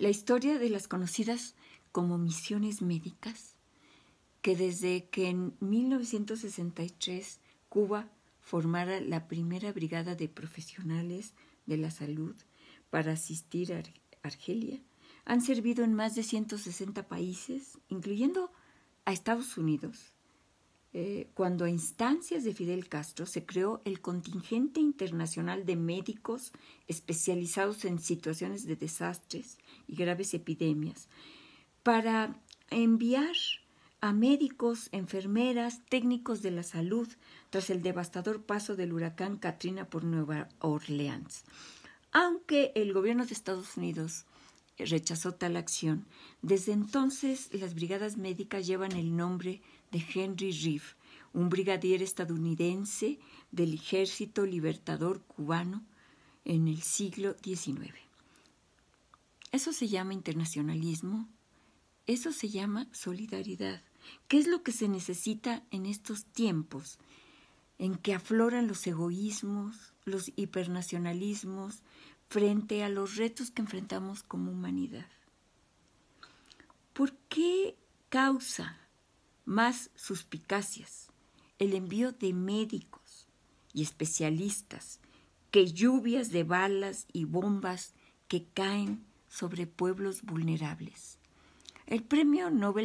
la historia de las conocidas como misiones médicas, que desde que en 1963 Cuba formara la primera brigada de profesionales de la salud para asistir a Argelia, han servido en más de 160 países, incluyendo a Estados Unidos, eh, cuando a instancias de Fidel Castro se creó el contingente internacional de médicos especializados en situaciones de desastres y graves epidemias, para enviar a médicos, enfermeras, técnicos de la salud tras el devastador paso del huracán Katrina por Nueva Orleans. Aunque el gobierno de Estados Unidos rechazó tal acción. Desde entonces, las brigadas médicas llevan el nombre de Henry Reeve, un brigadier estadounidense del Ejército Libertador Cubano en el siglo XIX. Eso se llama internacionalismo, eso se llama solidaridad. ¿Qué es lo que se necesita en estos tiempos en que afloran los egoísmos, los hipernacionalismos, frente a los retos que enfrentamos como humanidad. ¿Por qué causa más suspicacias el envío de médicos y especialistas que lluvias de balas y bombas que caen sobre pueblos vulnerables? El premio Nobel